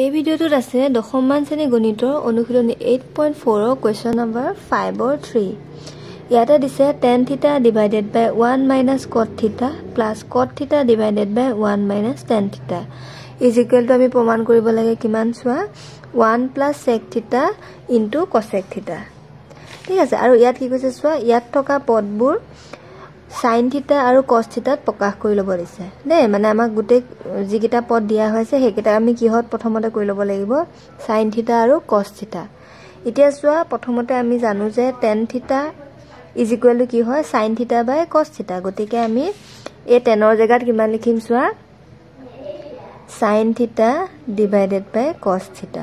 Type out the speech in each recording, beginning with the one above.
এই ভিডিঅ'টোত আছে দশমমান শ্ৰেণী গণিতৰ অনুশীলনী এইট পইণ্ট ফ'ৰৰ কুৱেশ্যন নম্বৰ ফাইভৰ থ্ৰী ইয়াতে দিছে tan theta divided by one minus কট থিটা plus cot theta divided by one minus tan theta is equal to আমি প্ৰমাণ কৰিব লাগে কিমান চোৱা one plus sec theta into cosec theta ঠিক আছে আৰু ইয়াত কি কৈছে চোৱা ইয়াত থকা পদবোৰ চাইন থিতা আৰু থিতাত প্ৰকাশ কৰি ল'ব দিছে দেই মানে আমাক গোটেই যিকেইটা পদ দিয়া হৈছে সেইকেইটা আমি কিহত প্ৰথমতে কৰি ল'ব লাগিব চাইন থিতা আৰু থিতা এতিয়া চোৱা প্ৰথমতে আমি জানো যে tan theta is equal to কি হয় চাইন থিতা বাই কষ্টিতা গতিকে আমি এই টেনৰ জেগাত কিমান লিখিম চোৱা চাইন থিতা ডিভাইডেড বাই কচ থিতা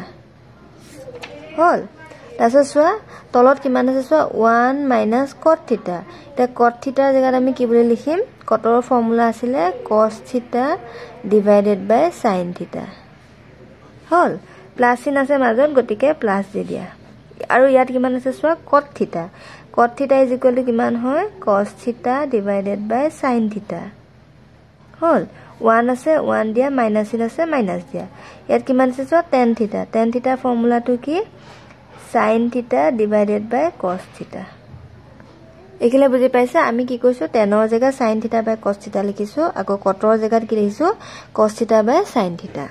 হ'ল তাৰপিছত চোৱা তলত কিমান আছে চোৱা ওৱান মাইনাছ কট থিতা এতিয়া কট থিতাৰ জেগাত আমি কি বুলি লিখিম কটৰ ফৰ্মুলা আছিলে কচ থিতা ডিভাইডেড বাই চাইন থিতা হ'ল প্লাছ চিন আছে মাজত গতিকে প্লাছ দি দিয়া আৰু ইয়াত কিমান আছে চোৱা কট থিতা কট থিতা ইজ ইকুৱেল টু কিমান হয় কচ থিতা ডিভাইডেড বাই চাইন থিতা হ'ল ওৱান আছে ওৱান দিয়া মাইনাছ চিন আছে মাইনাছ দিয়া ইয়াত কিমান আছে চোৱা টেন থিতা টেন থিতাৰ ফৰ্মুলাটো কি চাইন থিতা ডিভাইডেড বাই কচ থিতা এইখিনি বুজি পাইছা আমি কি কৈছো টেনৰ জেগাত চাইন থিতা বাই কচ থিতা লিখিছো আকৌ কটৰ জেগাত কি লিখিছো কচ theta by sin theta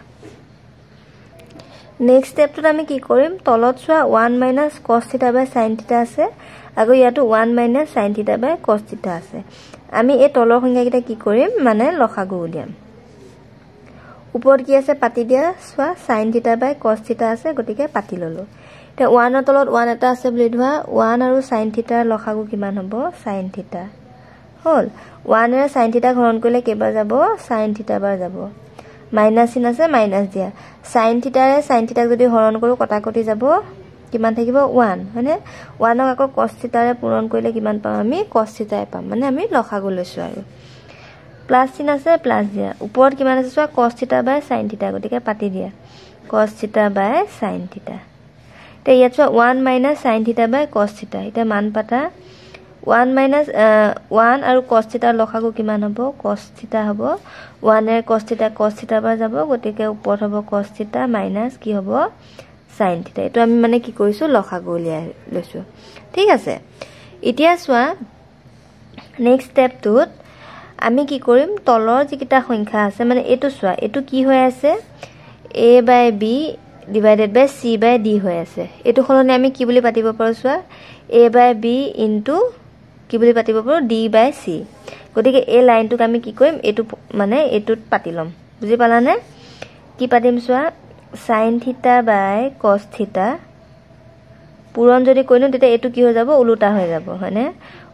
next ষ্টেপটোত আমি কি কৰিম তলত চোৱা one minus cos theta by sin থিতা আছে আকৌ ইয়াতো one minus sin theta by cos theta আছে আমি এই তলৰ সংজ্ঞাকেইটা কি কৰিম মানে লসাগু উলিয়াম ওপৰত কি আছে পাতি দিয়া চোৱা sign theta by cos theta আছে গতিকে পাতি ললোঁ এতিয়া ওৱানৰ তলত ওৱান এটা আছে বুলি ধোৱা ওৱান আৰু চাইন থিটাৰ লখাগু কিমান হ'ব চাইন থিটা হ'ল ওৱানেৰে চাইন থিতা ঘৰণ কৰিলে কেইবাৰ যাব চাইন থিতাবাৰ যাব মাইনাছ চিন আছে মাইনাছ দিয়া চাইন থিটাৰে চাইন থিটাক যদি হৰণ কৰোঁ কটা কটি যাব কিমান থাকিব ওৱান হয়নে ওৱানক আকৌ কচ থিটাৰে পূৰণ কৰিলে কিমান পাম আমি কচ কষ্টিতাই পাম মানে আমি লখাগু লৈছোঁ আৰু প্লাছ চিন আছে প্লাছ দিয়া ওপৰত কিমান আছে চোৱা কচ কষ্টিতা বাই চাইন থিতা গতিকে পাতি দিয়া কচ কষ্টিতা বাই চাইন থিতা এতিয়া ইয়াত চোৱা one minus sin theta by cos theta এতিয়া মান পাতা ওৱান মাইনাছ ওৱান আৰু কচ কষ্টিতাৰ লখাগু কিমান হ'ব কচ থিতা হ'ব ওৱানে কচ ওৱানেৰে কচ থিতাৰ পৰা যাব গতিকে ওপৰত হ'ব কচ কষ্টিতা মাইনাছ কি হ'ব চাইন থিতা এইটো আমি মানে কি কৰিছোঁ লখাগু উলিয়াই লৈছোঁ ঠিক আছে এতিয়া চোৱা নেক্সট ষ্টেপটোত আমি কি কৰিম তলৰ যিকেইটা সংখ্যা আছে মানে এইটো চোৱা এইটো কি হৈ আছে A by B divided by C by D হৈ আছে এইটো সলনি আমি কি বুলি পাতিব পাৰোঁ চোৱা এ বাই বি ইনটু কি বুলি পাতিব পাৰোঁ ডি বাই চি গতিকে এই লাইনটোক আমি কি কৰিম এইটো মানে এইটোত পাতি ল'ম বুজি পালানে কি পাতিম চোৱা চাইন থিতা বাই কছ থিতা পূৰণ যদি কৰি দিওঁ তেতিয়া এইটো কি হৈ যাব ওলোটা হৈ যাব হয়নে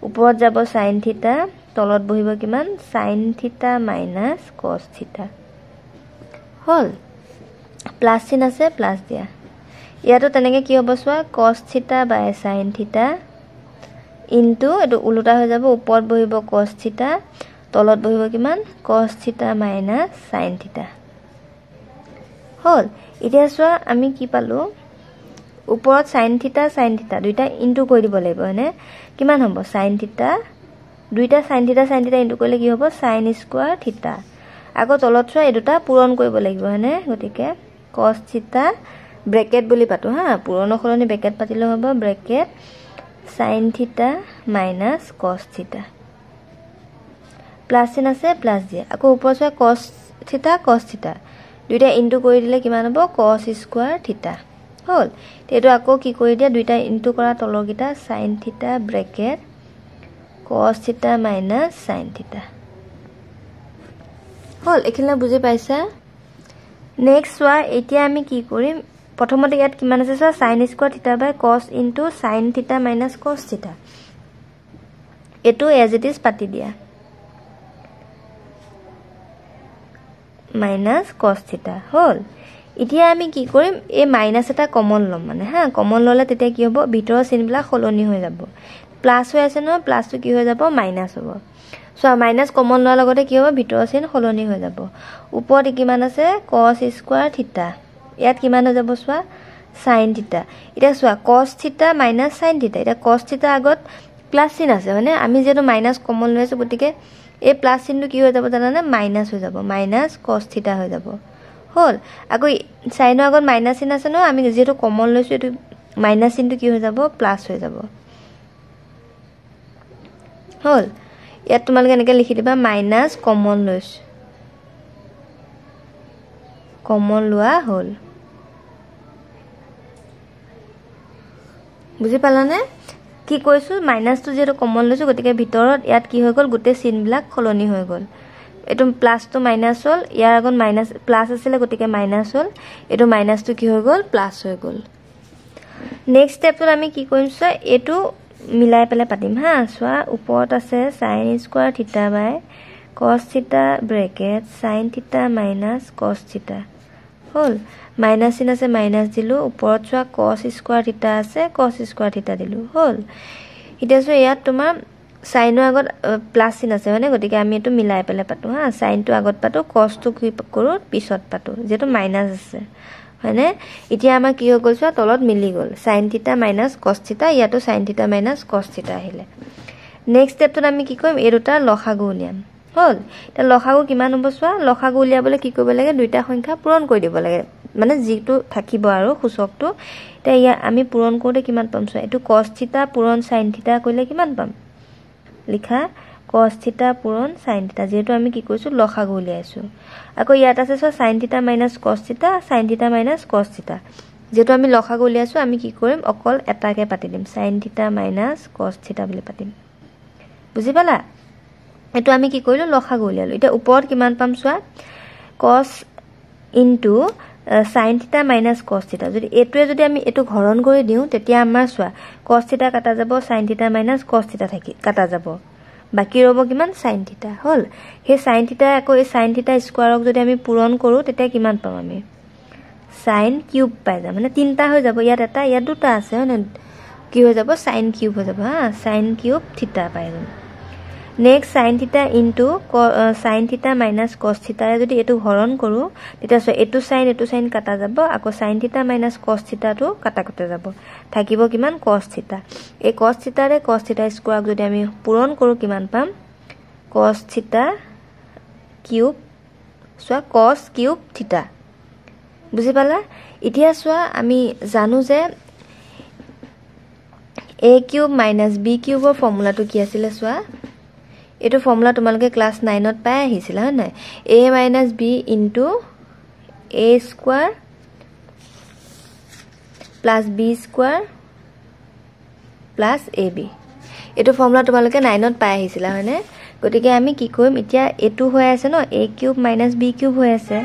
ওপৰত যাব চাইন থিতা তলত বহিব কিমান চাইন থিতা মাইনাছ কছ থিতা হ'ল প্লাছ চিন আছে প্লাছ দিয়া ইয়াতো তেনেকৈ কি হ'ব চোৱা কচ থিতা বাই চাইন থিতা ইনটো এইটো ওলোটা হৈ যাব ওপৰত বহিব কচ থিতা তলত বহিব কিমান কচ থিতা মাইনাছ চাইন থিতা হ'ল এতিয়া চোৱা আমি কি পালোঁ ওপৰত চাইন থিতা চাইন থিতা দুয়োটা ইনটো কৰি দিব লাগিব হয়নে কিমান হ'ব চাইন থিতা দুয়োটা চাইন থিতা চাইন থিতা ইনটো কৰিলে কি হ'ব চাইন স্কুৱাৰ থিতা আকৌ তলত চোৱা এই দুটা পূৰণ কৰিব লাগিব হয়নে গতিকে কচ থিতা ব্ৰেকেট বুলি পাতোঁ হা পুৰণৰ সলনি ব্ৰেকেট পাতিলেও হ'ব ব্ৰেকেট চাইন থিতা মাইনাছ কছ থিতা প্লাছ চিন আছে প্লাছ দিয়ে আকৌ ওপৰ চোৱা কচ থিতা কচ থিতা দুইটা ইনটো কৰি দিলে কিমান হ'ব কচ স্কোৱাৰ থিতা হ'ল এইটো আকৌ কি কৰি দিয়ে দুইটা ইনটো কৰা তলৰকেইটা চাইন থিতা ব্ৰেকেট কচ থিতা মাইনাছ চাইন থিতা হ'ল এইখিনি বুজি পাইছা নেক্সট চোৱা এতিয়া আমি কি কৰিম প্ৰথমতে ইয়াত কিমান আছে চোৱা চাইন স্কুৱাৰ থিতা বাই কছ ইনটু চাইন থিতা মাইনাছ কছ থিতা এইটো এজ ইট ইজ পাতি দিয়া মাইনাছ কছ থিতা হ'ল এতিয়া আমি কি কৰিম এই মাইনাছ এটা কমন ল'ম মানে হা কমন ল'লে তেতিয়া কি হ'ব ভিতৰৰ চিনবিলাক সলনি হৈ যাব প্লাছ হৈ আছে নহয় প্লাছটো কি হৈ যাব মাইনাছ হ'ব চোৱা মাইনাছ কমন লোৱাৰ লগতে কি হ'ব ভিতৰৰ চিন সলনি হৈ যাব ওপৰত কিমান আছে কছ স্কুৱাৰ থিতা ইয়াত কিমান হৈ যাব চোৱা চাইন থিতা এতিয়া চোৱা কছ থিতা মাইনাছ চাইন থিতা এতিয়া কছ থিতা আগত প্লাছ চিন আছে মানে আমি যিহেতু মাইনাছ কমন লৈ আছোঁ গতিকে এই প্লাছ চিনটো কি হৈ যাব জানানে মাইনাছ হৈ যাব মাইনাছ কছ থিতা হৈ যাব হ'ল আকৌ চাইনৰ আগত মাইনাছ চিন আছে নহয় আমি যিহেতু কমন লৈছোঁ এইটো মাইনাছ চিনটো কি হৈ যাব প্লাছ হৈ যাব হ'ল ইয়াত তোমালোকে এনেকৈ লিখি দিবা মাইনাছ কমন লৈছ কমন লোৱা হ'ল বুজি পালানে কি কৈছোঁ মাইনাছটো যিহেতু কমন লৈছোঁ গতিকে ভিতৰত ইয়াত কি হৈ গ'ল গোটেই চিনবিলাক সলনি হৈ গ'ল এইটো প্লাছটো মাইনাছ হ'ল ইয়াৰ আগত মাইনাছ প্লাছ আছিলে গতিকে মাইনাছ হ'ল এইটো মাইনাছটো কি হৈ গ'ল প্লাছ হৈ গ'ল নেক্সট ষ্টেপটোত আমি কি কৰিম চোৱা এইটো মিলাই পেলাই পাতিম হা চোৱা ওপৰত আছে sign square theta by cos theta bracket sin theta minus cos theta হ'ল মাইনাছ চিন আছে মাইনাছ দিলোঁ ওপৰত চোৱা কচ স্কোৱাৰ থিতা আছে কচ স্কোৱাৰ থিতা দিলোঁ হ'ল এতিয়া চোৱা ইয়াত তোমাৰ চাইনৰ আগত প্লাছ চিন আছে হয়নে গতিকে আমি এইটো মিলাই পেলাই পাতোঁ হা চাইনটো আগত পাতোঁ কচটো কি কৰোঁ পিছত পাতোঁ যিহেতু মাইনাছ আছে হয়নে এতিয়া আমাৰ কি হৈ গ'ল চোৱা তলত মিলি গ'ল চাইন থিতা মাইনাছ কষ্টিতা ইয়াতো চাইন থিতা মাইনাছ কষ্টিতা আহিলে নেক্সট ষ্টেপটোত আমি কি কৰিম এই দুটা লসাগু উলিয়াম হ'ল এতিয়া লসাগু কিমান হ'ব চোৱা লসাগু উলিয়াবলৈ কি কৰিব লাগে দুইটা সংখ্যা পূৰণ কৰি দিব লাগে মানে যিটো থাকিব আৰু সূচকটো এতিয়া ইয়াৰ আমি পূৰণ কৰোঁতে কিমান পাম চোৱা এইটো কষ্টিতা পূৰণ চাইন থিতা কৰিলে কিমান পাম লিখা কচ কষ্টিতা পূৰণ চাইন থিতা যিহেতু আমি কি কৰিছোঁ ল সা উলিয়াইছোঁ আকৌ ইয়াত আছে চোৱা চাইন থিতা মাইনাছ কচ কষ্টিতা চাইন থিতা মাইনাছ কচ কষ্টিতা যিহেতু আমি ল সা উলিয়াইছোঁ আমি কি কৰিম অকল এটাকে পাতি দিম চাইন থিতা মাইনাছ কচ থিতা বুলি পাতিম বুজি পালা এইটো আমি কি কৰিলোঁ ল গু উলিয়ালোঁ এতিয়া ওপৰত কিমান পাম চোৱা কচ ইনটু চাইন থিতা মাইনাছ কচ কষ্টিতা যদি এইটোৱে যদি আমি এইটো হৰণ কৰি দিওঁ তেতিয়া আমাৰ চোৱা কচ কষ্টিতা কাটা যাব চাইন থিতা মাইনাছ কষ্টিতা থাকি কাটা যাব বাকী ৰ'ব কিমান চাইন থিতা হ'ল সেই চাইন থিতা আকৌ এই চাইন থিতা স্কুৱাৰক যদি আমি পূৰণ কৰোঁ তেতিয়া কিমান পাম আমি চাইন কিউব পাই যাম মানে তিনিটা হৈ যাব ইয়াত এটা ইয়াত দুটা আছে হয় নে কি হৈ যাব চাইন কিউব হৈ যাব হা চাইন কিউব থিতা পাই যাম next sin theta into sin theta minus cos থিতাৰে যদি এইটো হৰণ কৰোঁ তেতিয়া চোৱা এইটো চাইন এইটো চাইন কাটা যাব আকৌ চাইন থিতা মাইনাছ কচ থিতাটো কাটা কটা যাব থাকিব কিমান কচ থিতা এই কচ থিতাৰে কচ থিতা স্কোৱাৰক যদি আমি পূৰণ কৰোঁ কিমান পাম কচ থিতা কিউব চোৱা কছ কিউব থিতা বুজি পালা এতিয়া চোৱা আমি জানো যে এ কিউব মাইনাছ বি কিউবৰ ফৰ্মুলাটো কি আছিলে চোৱা এইটো ফৰ্মুলা তোমালোকে ক্লাছ নাইনত পাই আহিছিলা হয় নাই A minus B into A square plus B square plus A B এইটো ফৰ্মুলা তোমালোকে নাইনত পাই আহিছিলা হয়নে গতিকে আমি কি কৰিম এতিয়া এইটো হৈ আছে ন A cube minus B cube হৈ আছে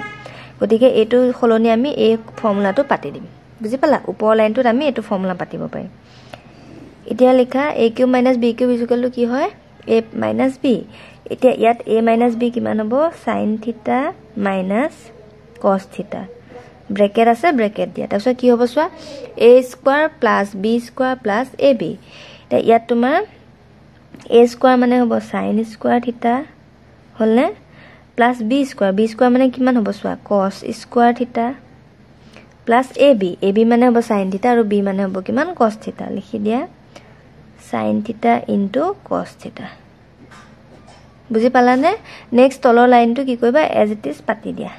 গতিকে এইটো সলনি আমি এই ফৰ্মুলাটো পাতি দিম বুজি পালা ওপৰৰ লাইনটোত আমি এইটো ফৰ্মুলা পাতিব পাৰিম এতিয়া লিখা A cube minus B cube is equal to কি হয় এ মাইনাছ বি এতিয়া ইয়াত এ মাইনাছ বি কিমান হ'ব চাইন থিতা মাইনাছ কছ থিতা ব্ৰেকেট আছে ব্ৰেকেট দিয়া তাৰপিছত কি হ'ব চোৱা A square plus B square plus A B এতিয়া ইয়াত তোমাৰ এ স্কুৱাৰ মানে হ'ব চাইন স্কুৱাৰ থিতা হ'লনে plus B square B square মানে কিমান হ'ব চোৱা cos square theta plus A B A B মানে হ'ব চাইন থিতা আৰু বি মানে হ'ব কিমান কছ থিতা লিখি দিয়া sin theta into cos theta. বুজি পালানে নেক্সট তলৰ লাইনটো কি কৰিবা এজ ইট ইজ পাতি দিয়া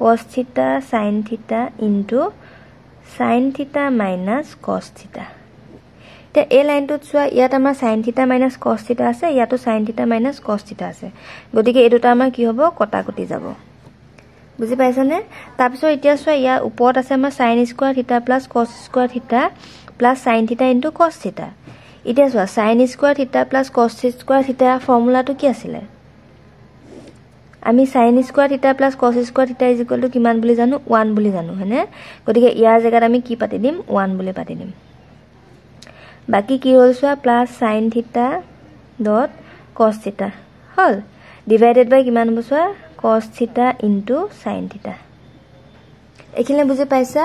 cos theta sin theta into sin theta minus cos theta এতিয়া এই লাইনটোত চোৱা ইয়াত আমাৰ চাইন থিতা মাইনাছ কষ্টিতা আছে ইয়াতো চাইন থিতা মাইনাছ কষ্টিতা আছে গতিকে এই দুটা আমাৰ কি হ'ব কটাকুটি যাব বুজি পাইছানে তাৰপিছত এতিয়া চোৱা ইয়াৰ ওপৰত আছে আমাৰ sin square theta plus cos square theta plus sin theta into cos theta এতিয়া চোৱা sin square theta plus cos square theta ফৰ্মুলাটো কি আছিলে আমি sin square theta plus cos square theta is equal to কিমান বুলি জানো ওৱান বুলি জানো হয়নে গতিকে ইয়াৰ জেগাত আমি কি পাতি দিম ওৱান বুলি পাতি দিম বাকী কি হ'ল চোৱা প্লাছ চাইন থিতা ডট কষ্ট থিতা হ'ল ডিভাইডেড বাই কিমান হ'ব চোৱা কষ্ট থিতা ইনটু চাইন থিতা এইখিনিলে বুজি পাইছা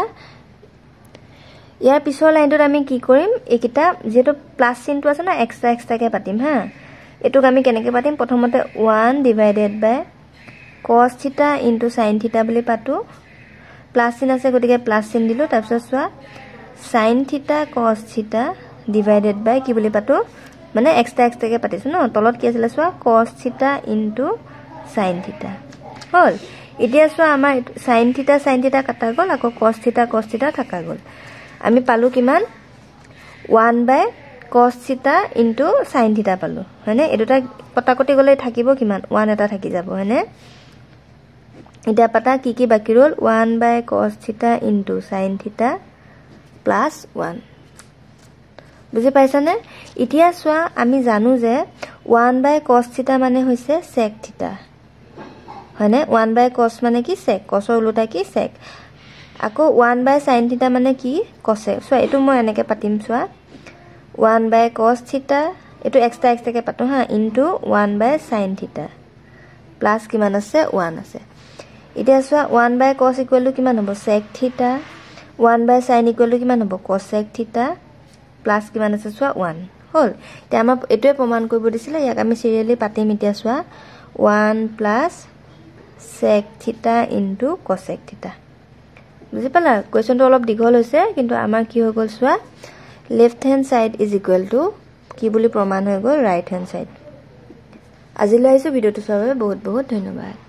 ইয়াৰ পিছৰ লাইনটোত আমি কি কৰিম এইকেইটা যিহেতু প্লাছ চিনটো আছে না এক্সট্ৰা এক্সট্ৰাকৈ পাতিম হা এইটোক আমি কেনেকৈ পাতিম প্ৰথমতে ওৱান ডিভাইডেড বাই কছ থিতা ইনটু চাইন থিতা বুলি পাতোঁ প্লাছ চিন আছে গতিকে প্লাছ চিন দিলোঁ তাৰপিছত চোৱা চাইন থিতা কছ থিতা ডিভাইডেড বাই কি বুলি পাতোঁ মানে এক্সট্ৰা এক্সট্ৰাকৈ পাতিছোঁ ন তলত কি আছিলে চোৱা কছ থিতা ইনটু চাইন থিতা হ'ল এতিয়া চোৱা আমাৰ চাইন থিতা চাইন থিতা কটা গ'ল আকৌ কছ থিতা কছ থিতা থকা গ'ল আমি পালোঁ কিমান one by cos theta into sin থিতা পালোঁ হয়নে এই দুটা কটাকটি গ'লে থাকিব কিমান ওৱান এটা থাকি যাব হয়নে এতিয়া পতা কি কি বাকী ৰ'ল one by cos theta into sin theta plus one বুজি পাইছানে এতিয়া চোৱা আমি জানো যে ওৱান বাই কছ থিতা মানে হৈছে চেক থিতা হয়নে ওৱান বাই কছ মানে কি চেক কছৰ ওলোটা কি চেক আকৌ ওৱান বাই চাইন থিতা মানে কি কছে চোৱা এইটো মই এনেকৈ পাতিম চোৱা ওৱান বাই কচ থিতা এইটো এক্সট্ৰা এক্সট্ৰাকৈ পাতোঁ হা into one by sin theta plus কিমান আছে ওৱান আছে এতিয়া চোৱা ওৱান বাই কছ ইকুৱেলটো কিমান হ'ব sec theta one by sin equal to কিমান হ'ব কছেক থিতা প্লাছ কিমান আছে চোৱা ওৱান হ'ল এতিয়া আমাৰ এইটোৱে প্ৰমাণ কৰিব দিছিলে ইয়াক আমি চিৰিয়েলি পাতিম এতিয়া চোৱা one plus sec theta into cosec theta বুজি পালা কুৱেশ্যনটো অলপ দীঘল হৈছে কিন্তু আমাৰ কি হৈ গ'ল চোৱা left hand side is equal to কি বুলি প্ৰমাণ হৈ গ'ল ৰাইট হেণ্ড ছাইড আজিলৈ আহিছোঁ ভিডিঅ'টো চোৱাৰ বাবে বহুত বহুত ধন্যবাদ